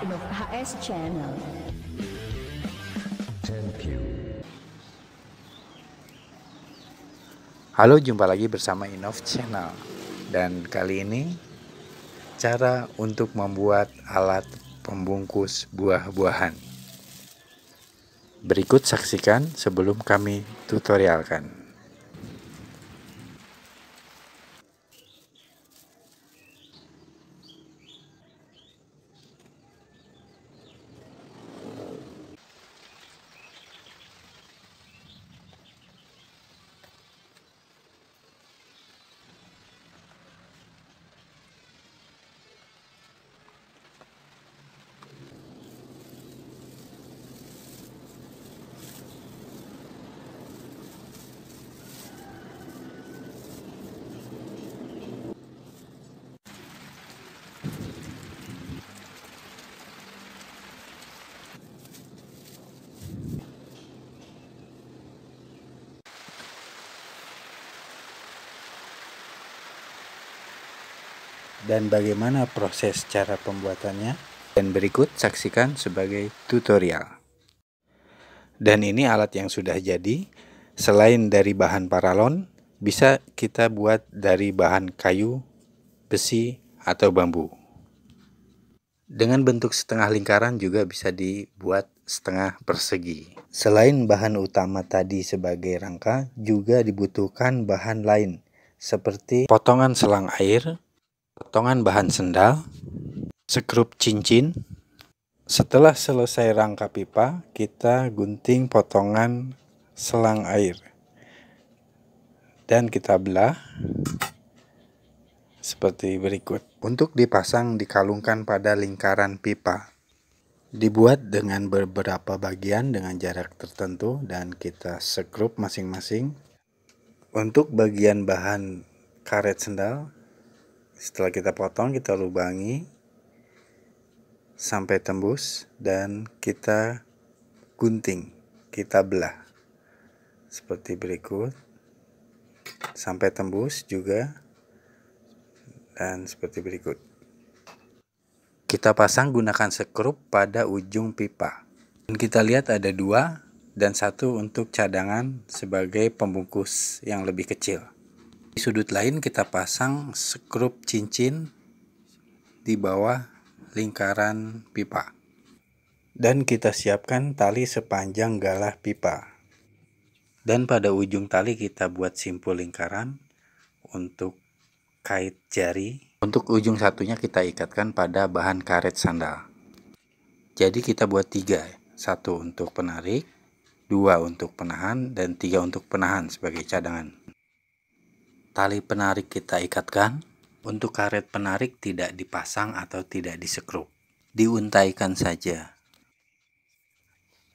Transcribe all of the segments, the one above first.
Inov HS Channel. Thank you. Halo, jumpa lagi bersama Inov Channel. Dan kali ini cara untuk membuat alat pembungkus buah-buahan. Berikut saksikan sebelum kami tutorialkan. dan bagaimana proses cara pembuatannya. Dan berikut saksikan sebagai tutorial. Dan ini alat yang sudah jadi. Selain dari bahan paralon, bisa kita buat dari bahan kayu, besi, atau bambu. Dengan bentuk setengah lingkaran juga bisa dibuat setengah persegi. Selain bahan utama tadi sebagai rangka, juga dibutuhkan bahan lain seperti potongan selang air, potongan bahan sendal, sekrup cincin. Setelah selesai rangka pipa, kita gunting potongan selang air. Dan kita belah seperti berikut. Untuk dipasang dikalungkan pada lingkaran pipa. Dibuat dengan beberapa bagian dengan jarak tertentu dan kita sekrup masing-masing. Untuk bagian bahan karet sendal, setelah kita potong, kita lubangi sampai tembus dan kita gunting, kita belah. Seperti berikut. Sampai tembus juga dan seperti berikut. Kita pasang gunakan sekrup pada ujung pipa. Dan kita lihat ada dua dan satu untuk cadangan sebagai pembungkus yang lebih kecil. Di sudut lain kita pasang skrup cincin di bawah lingkaran pipa. Dan kita siapkan tali sepanjang galah pipa. Dan pada ujung tali kita buat simpul lingkaran untuk kait jari. Untuk ujung satunya kita ikatkan pada bahan karet sandal. Jadi kita buat tiga, satu untuk penarik, dua untuk penahan, dan tiga untuk penahan sebagai cadangan tali penarik kita ikatkan. Untuk karet penarik tidak dipasang atau tidak disekrup. Diuntaikan saja.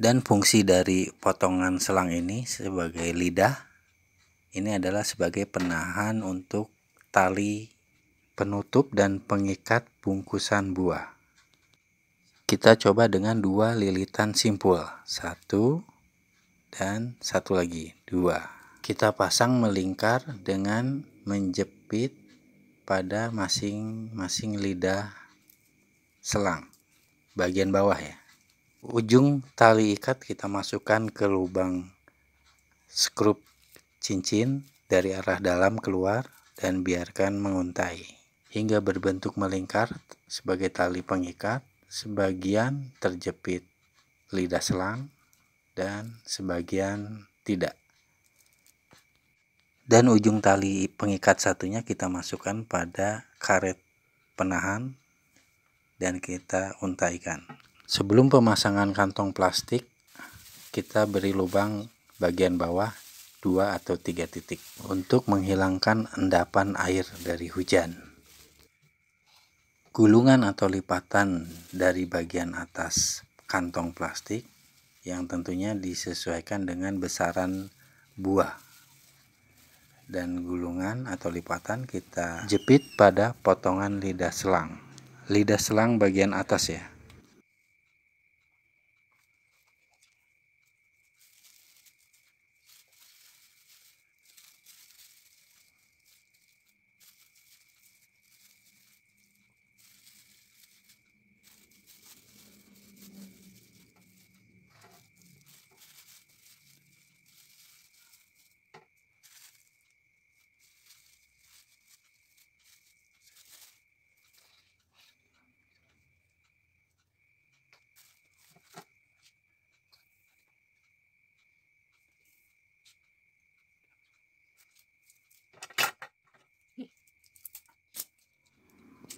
Dan fungsi dari potongan selang ini sebagai lidah. Ini adalah sebagai penahan untuk tali penutup dan pengikat bungkusan buah. Kita coba dengan dua lilitan simpul. Satu dan satu lagi. Dua kita pasang melingkar dengan menjepit pada masing-masing lidah selang bagian bawah ya ujung tali ikat kita masukkan ke lubang skrup cincin dari arah dalam keluar dan biarkan menguntai hingga berbentuk melingkar sebagai tali pengikat sebagian terjepit lidah selang dan sebagian tidak dan ujung tali pengikat satunya kita masukkan pada karet penahan dan kita untaikan sebelum pemasangan kantong plastik kita beri lubang bagian bawah 2 atau 3 titik untuk menghilangkan endapan air dari hujan gulungan atau lipatan dari bagian atas kantong plastik yang tentunya disesuaikan dengan besaran buah dan gulungan atau lipatan kita jepit pada potongan lidah selang. Lidah selang bagian atas ya.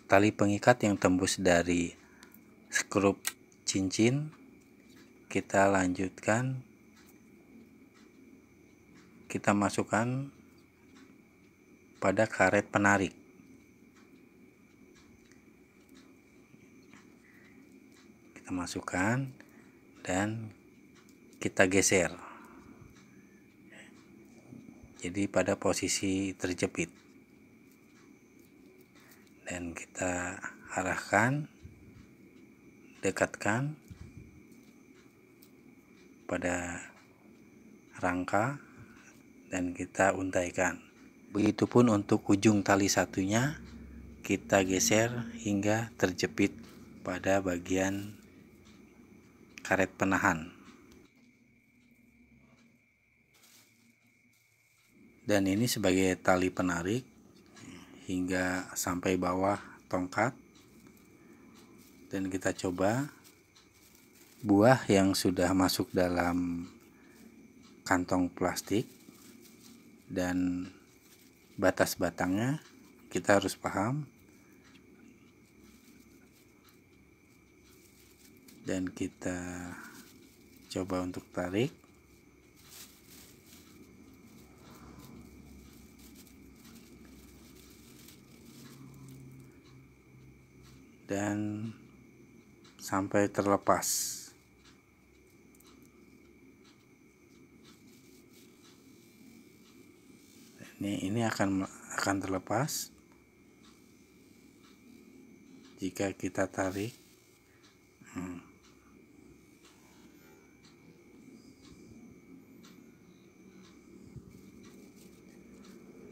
tali pengikat yang tembus dari skrup cincin kita lanjutkan kita masukkan pada karet penarik kita masukkan dan kita geser jadi pada posisi terjepit dan kita arahkan dekatkan pada rangka dan kita untaikan begitupun untuk ujung tali satunya kita geser hingga terjepit pada bagian karet penahan dan ini sebagai tali penarik hingga sampai bawah tongkat dan kita coba buah yang sudah masuk dalam kantong plastik dan batas batangnya kita harus paham dan kita coba untuk tarik dan sampai terlepas. Ini ini akan akan terlepas jika kita tarik. Hmm.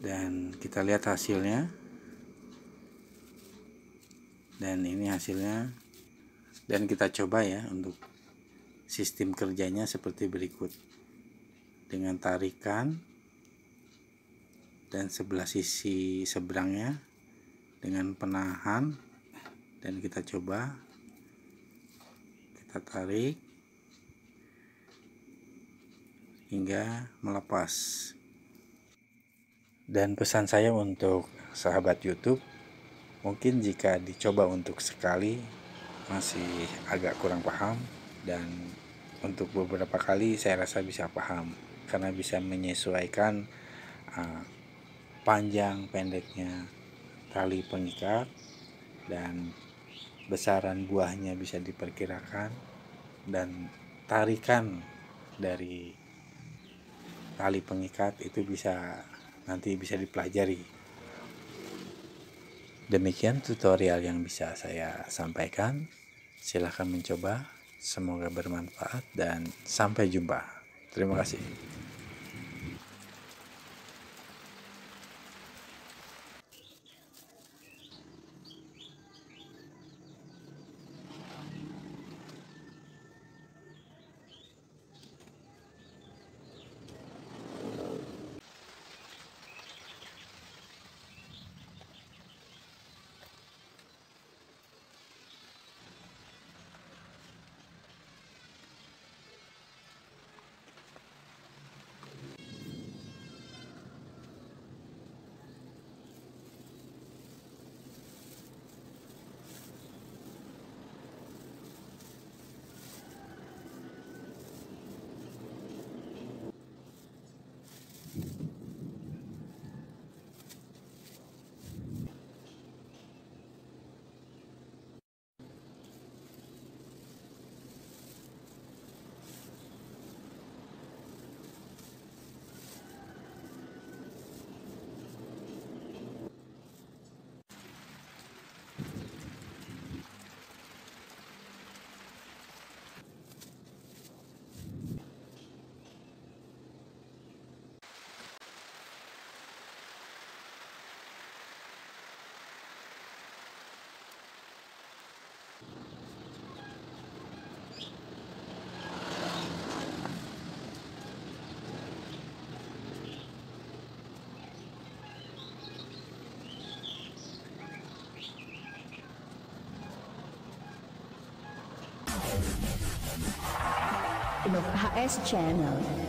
Dan kita lihat hasilnya dan ini hasilnya dan kita coba ya untuk sistem kerjanya seperti berikut dengan tarikan dan sebelah sisi seberangnya dengan penahan dan kita coba kita tarik hingga melepas dan pesan saya untuk sahabat YouTube Mungkin jika dicoba untuk sekali masih agak kurang paham dan untuk beberapa kali saya rasa bisa paham karena bisa menyesuaikan uh, panjang pendeknya tali pengikat dan besaran buahnya bisa diperkirakan dan tarikan dari tali pengikat itu bisa nanti bisa dipelajari Demikian tutorial yang bisa saya sampaikan. Silahkan mencoba, semoga bermanfaat, dan sampai jumpa. Terima kasih. in the HS channel.